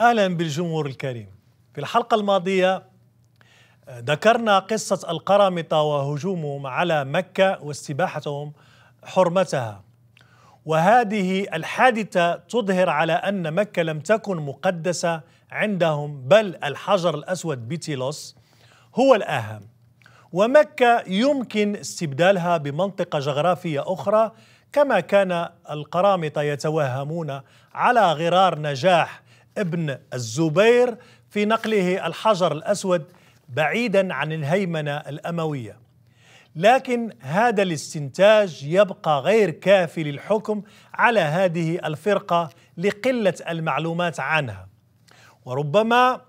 اهلا بالجمهور الكريم. في الحلقه الماضيه آه، ذكرنا قصه القرامطه وهجومهم على مكه واستباحتهم حرمتها. وهذه الحادثه تظهر على ان مكه لم تكن مقدسه عندهم بل الحجر الاسود بيتيلوس هو الاهم. ومكه يمكن استبدالها بمنطقه جغرافيه اخرى كما كان القرامطه يتوهمون على غرار نجاح ابن الزبير في نقله الحجر الأسود بعيدا عن الهيمنة الأموية لكن هذا الاستنتاج يبقى غير كافي للحكم على هذه الفرقة لقلة المعلومات عنها وربما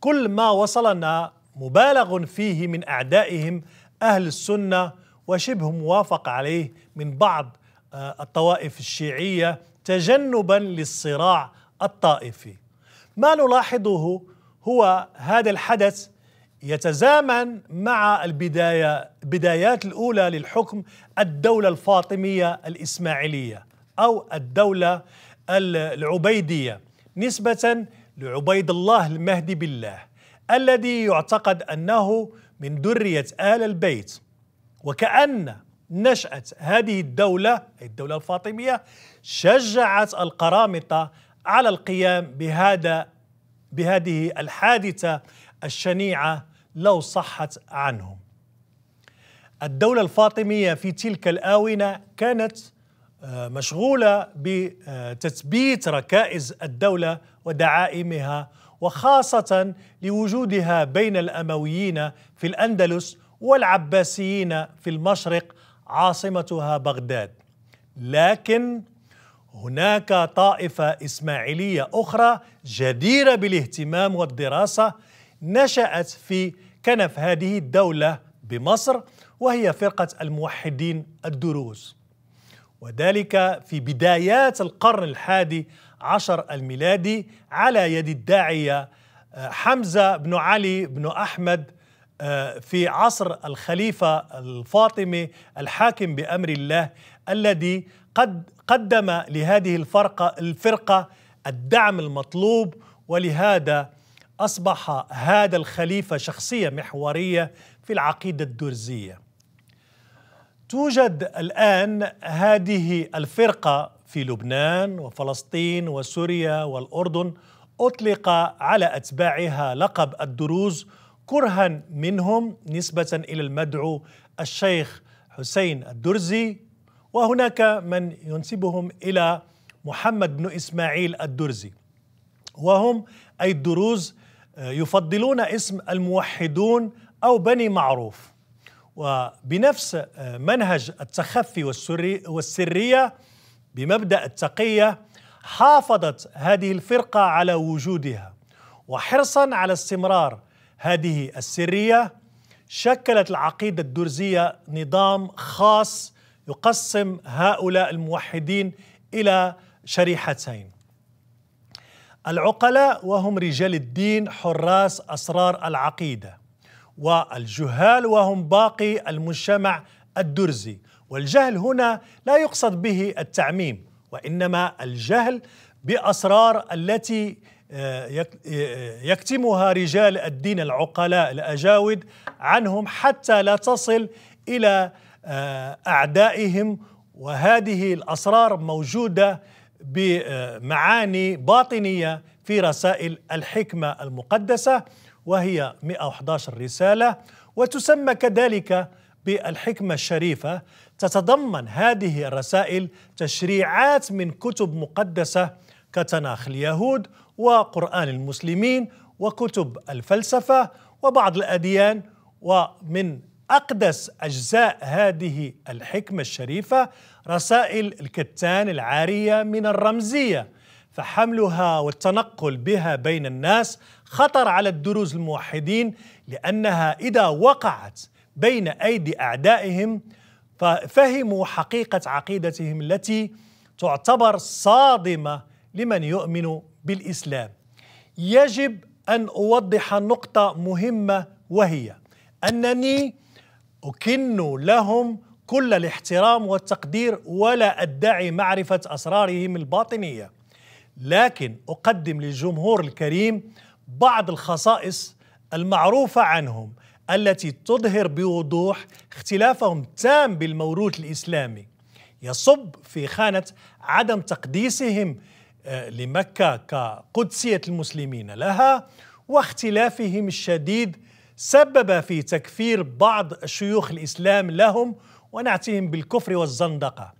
كل ما وصلنا مبالغ فيه من أعدائهم أهل السنة وشبه موافق عليه من بعض آه، الطوائف الشيعية تجنبا للصراع الطائفي ما نلاحظه هو هذا الحدث يتزامن مع البداية بدايات الأولى للحكم الدولة الفاطمية الإسماعيلية أو الدولة العبيدية نسبة لعبيد الله المهدي بالله الذي يعتقد أنه من درية آل البيت وكأن نشأة هذه الدولة الدولة الفاطمية شجعت القرامطة على القيام بهذا بهذه الحادثه الشنيعه لو صحت عنهم. الدوله الفاطميه في تلك الاونه كانت آه، مشغوله بتثبيت ركائز الدوله ودعائمها وخاصه لوجودها بين الامويين في الاندلس والعباسيين في المشرق عاصمتها بغداد لكن هناك طائفة إسماعيلية أخرى جديرة بالاهتمام والدراسة نشأت في كنف هذه الدولة بمصر وهي فرقة الموحدين الدروز وذلك في بدايات القرن الحادي عشر الميلادي على يد الداعية آه، حمزة بن علي بن أحمد آه، في عصر الخليفة الفاطمي الحاكم بأمر الله الذي قد قدم لهذه الفرقة الفرقة الدعم المطلوب ولهذا أصبح هذا الخليفة شخصية محورية في العقيدة الدرزية توجد الآن هذه الفرقة في لبنان وفلسطين وسوريا والأردن أطلق على أتباعها لقب الدروز كرها منهم نسبة إلى المدعو الشيخ حسين الدرزي وهناك من ينسبهم إلى محمد بن إسماعيل الدرزي وهم أي الدروز آه، يفضلون اسم الموحدون أو بني معروف وبنفس آه، منهج التخفي والسري والسرية بمبدأ التقية حافظت هذه الفرقة على وجودها وحرصا على استمرار هذه السرية شكلت العقيدة الدرزية نظام خاص يقسم هؤلاء الموحدين إلى شريحتين العقلاء وهم رجال الدين حراس أسرار العقيدة والجهال وهم باقي المجتمع الدرزي والجهل هنا لا يقصد به التعميم وإنما الجهل بأسرار التي آه، آه، يكتمها رجال الدين العقلاء الأجاود عنهم حتى لا تصل إلى آه، أعدائهم وهذه الأسرار موجودة بمعاني باطنية في رسائل الحكمة المقدسة وهي 111 رسالة وتسمى كذلك بالحكمة الشريفة تتضمن هذه الرسائل تشريعات من كتب مقدسة كتناخ اليهود وقرآن المسلمين وكتب الفلسفة وبعض الأديان ومن أقدس أجزاء هذه الحكمة الشريفة رسائل الكتان العارية من الرمزية فحملها والتنقل بها بين الناس خطر على الدروز الموحدين لأنها إذا وقعت بين أيدي أعدائهم ففهموا حقيقة عقيدتهم التي تعتبر صادمة لمن يؤمن بالإسلام يجب أن أوضح نقطة مهمة وهي أنني أكن لهم كل الاحترام والتقدير ولا أدعي معرفة أسرارهم الباطنية لكن أقدم للجمهور الكريم بعض الخصائص المعروفة عنهم التي تظهر بوضوح اختلافهم التام بالموروث الإسلامي يصب في خانة عدم تقديسهم آه، لمكة كقدسية المسلمين لها واختلافهم الشديد سبب في تكفير بعض شيوخ الإسلام لهم ونعتهم بالكفر والزندقة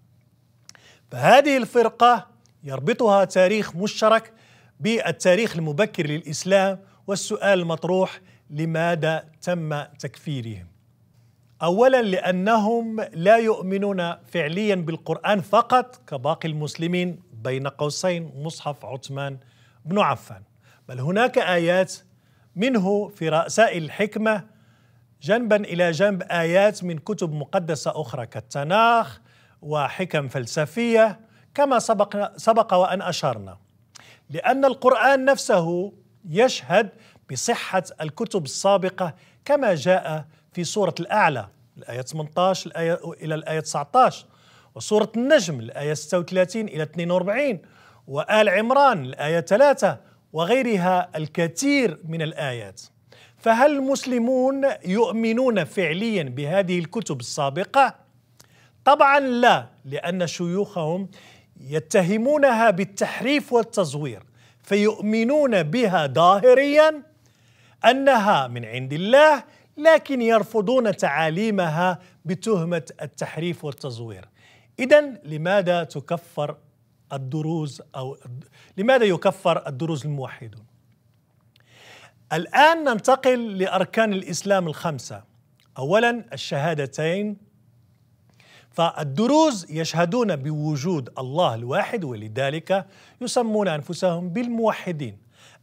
فهذه الفرقة يربطها تاريخ مشترك بالتاريخ المبكر للإسلام والسؤال المطروح لماذا تم تكفيرهم اولا لانهم لا يؤمنون فعليا بالقران فقط كباقي المسلمين بين قوسين مصحف عثمان بن عفان بل هناك ايات منه في رأساء الحكمة جنبا إلى جنب آيات من كتب مقدسة أخرى كالتناخ وحكم فلسفية كما سبق, سبق وأن أشرنا لأن القرآن نفسه يشهد بصحة الكتب السابقة كما جاء في سورة الأعلى الآية 18 الآية إلى الآية 19 وسورة النجم الآية 36 إلى 42 وآل عمران الآية 3 وغيرها الكثير من الايات فهل المسلمون يؤمنون فعليا بهذه الكتب السابقه طبعا لا لان شيوخهم يتهمونها بالتحريف والتزوير فيؤمنون بها ظاهريا انها من عند الله لكن يرفضون تعاليمها بتهمه التحريف والتزوير اذا لماذا تكفر الدروز أو لماذا يكفر الدروز الموحدون الآن ننتقل لأركان الإسلام الخمسة أولا الشهادتين فالدروز يشهدون بوجود الله الواحد ولذلك يسمون أنفسهم بالموحدين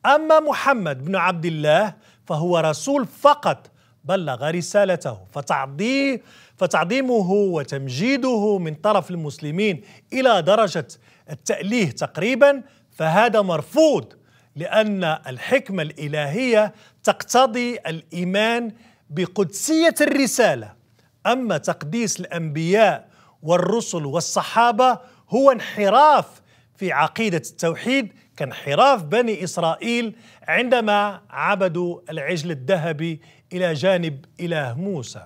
أما محمد بن عبد الله فهو رسول فقط بلغ رسالته فتعظيم فتعظيمه وتمجيده من طرف المسلمين إلى درجة التأليه تقريبا فهذا مرفوض لأن الحكمة الإلهية تقتضي الإيمان بقدسية الرسالة أما تقديس الأنبياء والرسل والصحابة هو انحراف في عقيدة التوحيد كانحراف بني إسرائيل عندما عبدوا العجل الذهبي إلى جانب إله موسى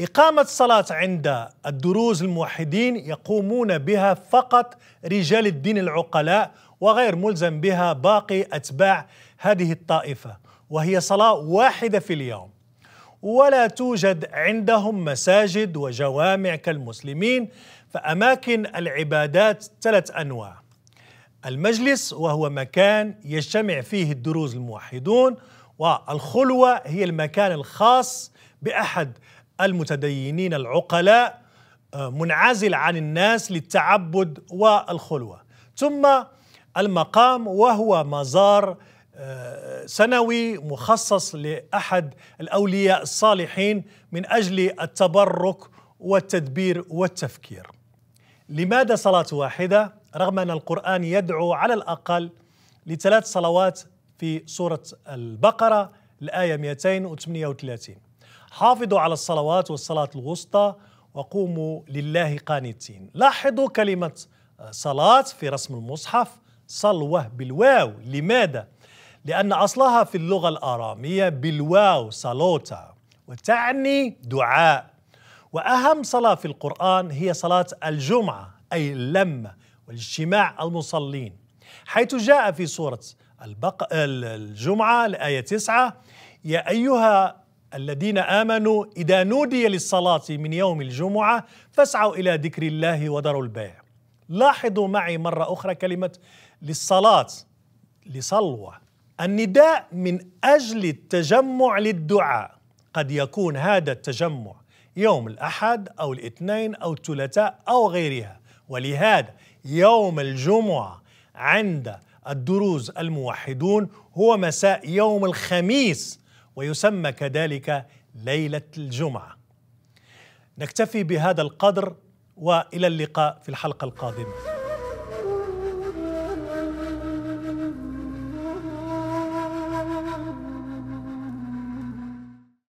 إقامة صلاة عند الدروز الموحدين يقومون بها فقط رجال الدين العقلاء وغير ملزم بها باقي أتباع هذه الطائفة وهي صلاة واحدة في اليوم ولا توجد عندهم مساجد وجوامع كالمسلمين فأماكن العبادات ثلاث أنواع المجلس وهو مكان يجتمع فيه الدروز الموحدون والخلوة هي المكان الخاص بأحد المتدينين العقلاء آه، منعزل عن الناس للتعبد والخلوة ثم المقام وهو مزار آه، سنوي مخصص لأحد الأولياء الصالحين من أجل التبرك والتدبير والتفكير لماذا صلاة واحدة؟ رغم أن القرآن يدعو على الأقل لثلاث صلوات في سورة البقرة الآية 238 حافظوا على الصلوات والصلاة الوسطى وقوموا لله قانتين لاحظوا كلمة آه، صلاة في رسم المصحف صلوة بالواو لماذا؟ لأن أصلها في اللغة الآرامية بالواو صلوتا وتعني دعاء وأهم صلاة في القرآن هي صلاة الجمعة أي اللمة والاجتماع المصلين حيث جاء في سورة البق... الجمعة الآية 9 يا أيها الذين آمنوا إذا نودي للصلاة من يوم الجمعة فاسعوا إلى ذكر الله وذروا البيع لاحظوا معي مرة أخرى كلمة للصلاة لصلوة النداء من أجل التجمع للدعاء قد يكون هذا التجمع يوم الأحد أو الاثنين أو الثلاثاء أو غيرها ولهذا يوم الجمعة عند الدروز الموحدون هو مساء يوم الخميس ويسمى كذلك ليلة الجمعة نكتفي بهذا القدر والى اللقاء في الحلقه القادمه